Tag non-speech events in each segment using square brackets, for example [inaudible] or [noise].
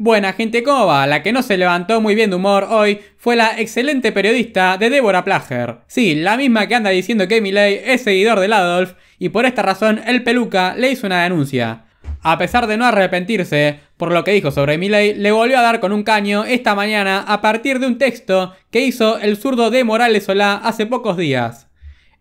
Buena gente, ¿cómo va? La que no se levantó muy bien de humor hoy fue la excelente periodista de Débora Plager. Sí, la misma que anda diciendo que Emilei es seguidor del Adolf y por esta razón el peluca le hizo una denuncia. A pesar de no arrepentirse por lo que dijo sobre Emilei, le volvió a dar con un caño esta mañana a partir de un texto que hizo el zurdo de Morales Solá hace pocos días.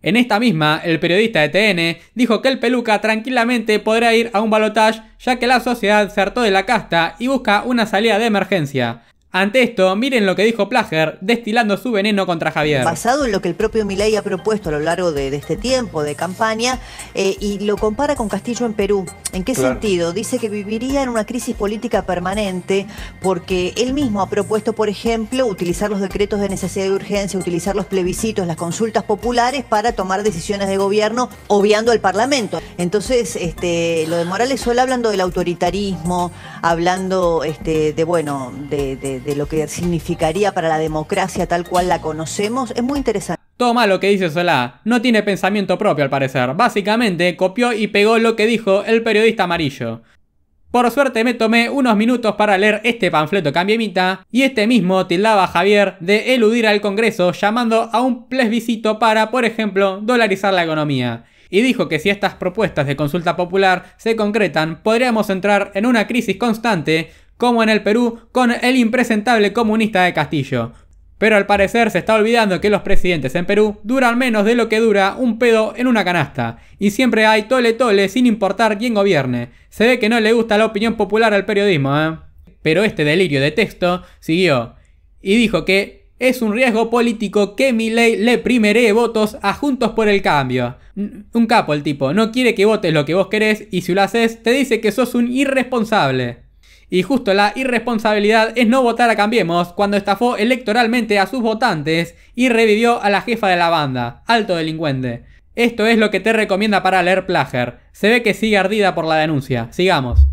En esta misma, el periodista de TN dijo que el peluca tranquilamente podrá ir a un balotage ya que la sociedad se hartó de la casta y busca una salida de emergencia. Ante esto, miren lo que dijo Plager, destilando su veneno contra Javier. Basado en lo que el propio Milei ha propuesto a lo largo de, este tiempo de campaña, eh, y lo compara con Castillo en Perú. ¿En qué sentido? Dice que viviría en una crisis política permanente porque él mismo ha propuesto, por ejemplo, utilizar los decretos de necesidad y urgencia, utilizar los plebiscitos, las consultas populares para tomar decisiones de gobierno, obviando al Parlamento. Entonces, este, lo de Morales solo hablando del autoritarismo, hablando este, de, bueno, de de, lo que significaría para la democracia tal cual la conocemos, es muy interesante. Toma lo que dice Solá, no tiene pensamiento propio al parecer, básicamente copió y pegó lo que dijo el periodista amarillo. Por suerte me tomé unos minutos para leer este panfleto cambiemita y este mismo tildaba a Javier de eludir al Congreso llamando a un plebiscito para, por ejemplo, dolarizar la economía. Y dijo que si estas propuestas de consulta popular se concretan, podríamos entrar en una crisis constante como en el Perú con el impresentable comunista de Castillo. Pero al parecer se está olvidando que los presidentes en Perú duran menos de lo que dura un pedo en una canasta. Y siempre hay tole tole sin importar quién gobierne. Se ve que no le gusta la opinión popular al periodismo, ¿eh? Pero este delirio de texto siguió. Y dijo que es un riesgo político que mi ley le primeree votos a Juntos por el Cambio. Un capo el tipo, no quiere que votes lo que vos querés y si lo haces te dice que sos un irresponsable. Y justo la irresponsabilidad es no votar a Cambiemos cuando estafó electoralmente a sus votantes y revivió a la jefa de la banda, alto delincuente. Esto es lo que te recomienda para leer Plager. Se ve que sigue ardida por la denuncia. Sigamos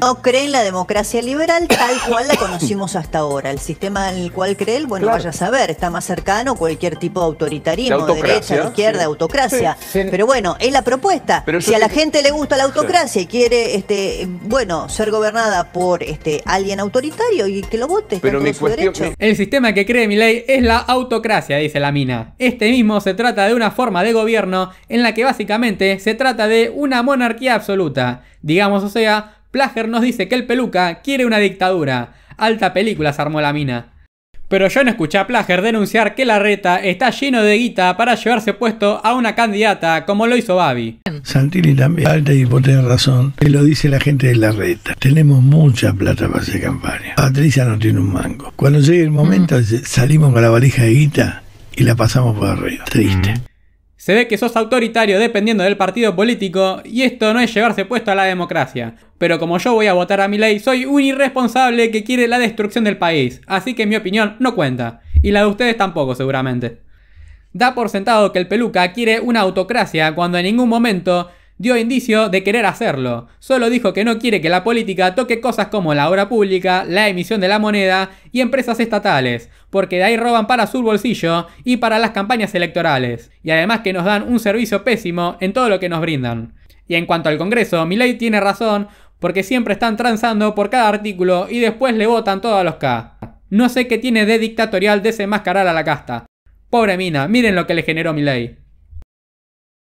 no cree en la democracia liberal tal cual la conocimos [coughs] hasta ahora. El sistema en el cual cree él, bueno, vaya a saber, está más cercano a cualquier tipo de autoritarismo, derecha, izquierda, autocracia. Pero bueno, es la propuesta. si a la gente le gusta la autocracia y quiere, este, bueno, ser gobernada por este alguien autoritario y que lo vote, Pero en su derecho. El sistema que cree mi ley es la autocracia, dice la mina. Este mismo se trata de una forma de gobierno en la que básicamente se trata de una monarquía absoluta. Digamos, o sea, Plager nos dice que el peluca quiere una dictadura. Alta película se armó la mina. Pero yo no escuché a Plager denunciar que la reta está lleno de guita para llevarse puesto a una candidata como lo hizo Babi. Santini también, alta y por razón, que lo dice la gente de la reta. Tenemos mucha plata para hacer campaña. Patricia no tiene un mango. Cuando llegue el momento, mm. salimos con la valija de guita y la pasamos por arriba. Triste. Mm. Se ve que sos autoritario dependiendo del partido político y esto no es llevarse puesto a la democracia. Pero como yo voy a votar a mi ley, soy un irresponsable que quiere la destrucción del país, así que mi opinión no cuenta. Y la de ustedes tampoco seguramente. Da por sentado que el peluca quiere una autocracia cuando en ningún momento dio indicio de querer hacerlo. Solo dijo que no quiere que la política toque cosas como la obra pública, la emisión de la moneda y empresas estatales, porque de ahí roban para su bolsillo y para las campañas electorales. Y además que nos dan un servicio pésimo en todo lo que nos brindan. Y en cuanto al Congreso, Milei tiene razón porque siempre están transando por cada artículo y después le votan todos los K. No sé qué tiene de dictatorial desenmascarar a la casta. Pobre mina, miren lo que le generó Milei.